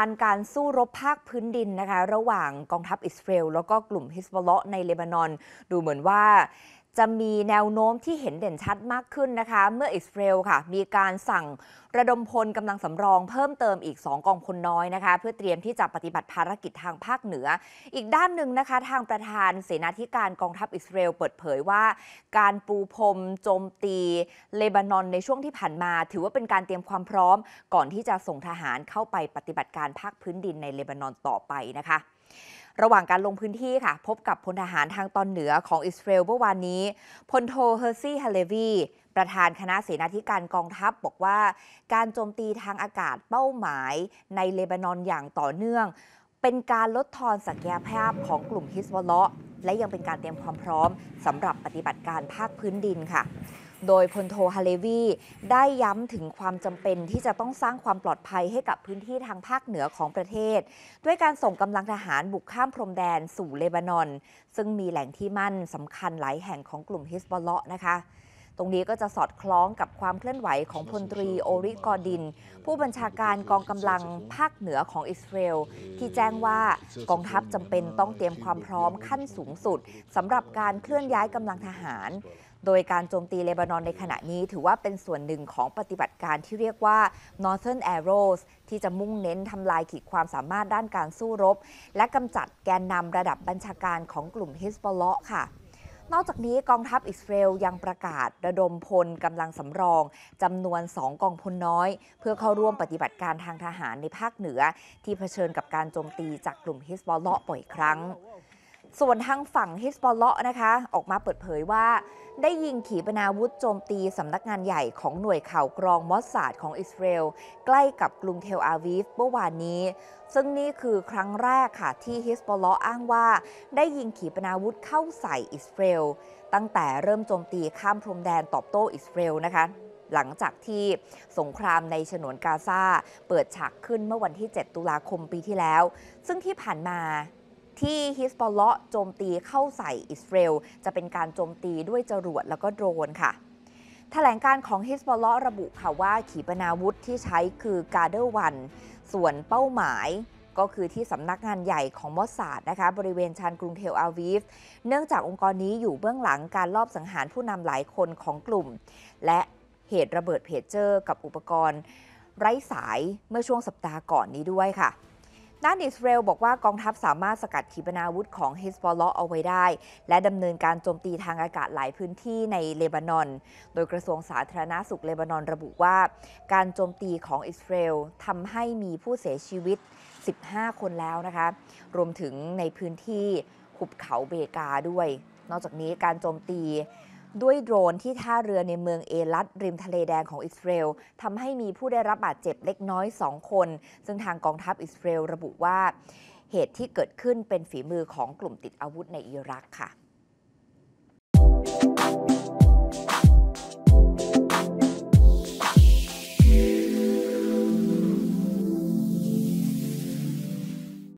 การการสู้รบภาคพื้นดินนะคะระหว่างกองทัพอิสราเอลแล้วก็กลุ่มฮิสบอลเลาะในเลบานอน ดูเหมือนว่าจะมีแนวโน้มที่เห็นเด่นชัดมากขึ้นนะคะ เมื่ออิสราเอลค่ะมีการสั่งระดมพลกำลังสำรอง เพิ่มเติมอีก 2กองพลน้อยนะคะ เพื่อเตรียมที่จะปฏิบัติภารกิจทางภาคเหนือ อีกด้านหนึ่งนะคะ ทางประธานเสนาธิการกองทัพอิสราเอลเปิดเผยว่าการปูพรมโจมตีเลบานอนในช่วงที่ผ่านมา ถือว่าเป็นการเตรียมความพร้อม ก่อนที่จะส่งทหารเข้าไปปฏิบัติการภาคพื้นดินในเลบานอนต่อไปนะคะระหว่างการลงพื้นที่ค่ะพบกับพลทหารทางตอนเหนือของอิสราเอลเมื่อวานนี้พลโทเฮอร์ซี่ฮาเลวีประธานคณะเสนาธิการกองทัพ บอกว่าการโจมตีทางอากาศเป้าหมายในเลบานอนอย่างต่อเนื่อง เป็นการลดทอนศักยภาพของกลุ่มฮิสบอลเลาะ และยังเป็นการเตรียมความพร้อมสำหรับปฏิบัติการภาคพื้นดินค่ะโดยพลโทฮาเลวีได้ย้ำถึงความจำเป็นที่จะต้องสร้างความปลอดภัยให้กับพื้นที่ทางภาคเหนือของประเทศ ด้วยการส่งกำลังทหารบุกข้ามพรมแดนสู่เลบานอน ซึ่งมีแหล่งที่มั่นสำคัญหลายแห่งของกลุ่มฮิสบอลเลาะนะคะตรงนี้ก็จะสอดคล้องกับความเคลื่อนไหวของพลตรีโอริกอดิน ผู้บัญชาการกองกำลังภาคเหนือของอิสราเอลที่แจ้งว่ากองทัพจำเป็นต้องเตรียมความพร้อมขั้นสูงสุดสำหรับการเคลื่อนย้ายกำลังทหาร โดยการโจมตีเลบานอนในขณะนี้ถือว่าเป็นส่วนหนึ่งของปฏิบัติการที่เรียกว่า Northern Arrows ที่จะมุ่งเน้นทำลายขีดความสามารถด้านการสู้รบ และกำจัดแกนนำระดับบัญชาการของกลุ่มฮิสบอลเลาะค่ะนอกจากนี้กองทัพอิสราเอลยังประกาศระดมพลกำลังสำรอง จำนวน2กองพลน้อย เพื่อเข้าร่วมปฏิบัติการทางทหารในภาคเหนือ ที่เผชิญกับการโจมตีจากกลุ่มฮิสบอลเลาะบ่อยครั้งส่วนทางฝั่งฮิสบอลเลาะนะคะ ออกมาเปิดเผยว่า ได้ยิงขีปนาวุธโจมตีสำนักงานใหญ่ของหน่วยข่าวกรองมอสซาดของอิสราเอลใกล้กับกรุงเทลอาวีฟเมื่อวานนี้ ซึ่งนี่คือครั้งแรกค่ะที่ฮิสบอลเลาะอ้างว่าได้ยิงขีปนาวุธเข้าใส่อิสราเอลตั้งแต่เริ่มโจมตีข้ามพรมแดนตอบโต้อิสราเอลนะคะ หลังจากที่สงครามในฉนวนกาซาเปิดฉากขึ้นเมื่อวันที่ 7 ตุลาคมปีที่แล้ว ซึ่งที่ผ่านมาที่ฮิสบอลเลาะโจมตีเข้าใส่อิสราเอลจะเป็นการโจมตีด้วยจรวดแล้วก็โดรนค่ะ แถลงการของฮิสบอลเลาะระบุค่ะว่าขีปนาวุธที่ใช้คือกาเดอร์วันส่วนเป้าหมายก็คือที่สำนักงานใหญ่ของมอสซาดนะคะบริเวณชานกรุงเทลอาวีฟเนื่องจากองค์กรนี้อยู่เบื้องหลังการลอบสังหารผู้นำหลายคนของกลุ่ม และเหตุระเบิดเพจเจอร์กับอุปกรณ์ ไร้สายเมื่อช่วงสัปดาห์ก่อนนี้ด้วยค่ะด้านอิสราเอลบอกว่ากองทัพสามารถสกัดขีปนาวุธของฮิสบอลเลาะเอาไว้ได้ และดำเนินการโจมตีทางอากาศหลายพื้นที่ในเลบานอน โดยกระทรวงสาธารณาสุขเลบานอนระบุว่า การโจมตีของอิสราเอลทำให้มีผู้เสียชีวิต 15 คนแล้วนะคะ รวมถึงในพื้นที่หุบเขาเบกาด้วย นอกจากนี้การโจมตีด้วยโดรนที่ท่าเรือในเมืองเอลัดริมทะเลแดงของอิสราเอลทำให้มีผู้ได้รับบาดเจ็บเล็กน้อย 2 คน ซึ่งทางกองทัพอิสราเอลระบุว่า เหตุที่เกิดขึ้นเป็นฝีมือของกลุ่มติดอาวุธในอิรักค่ะ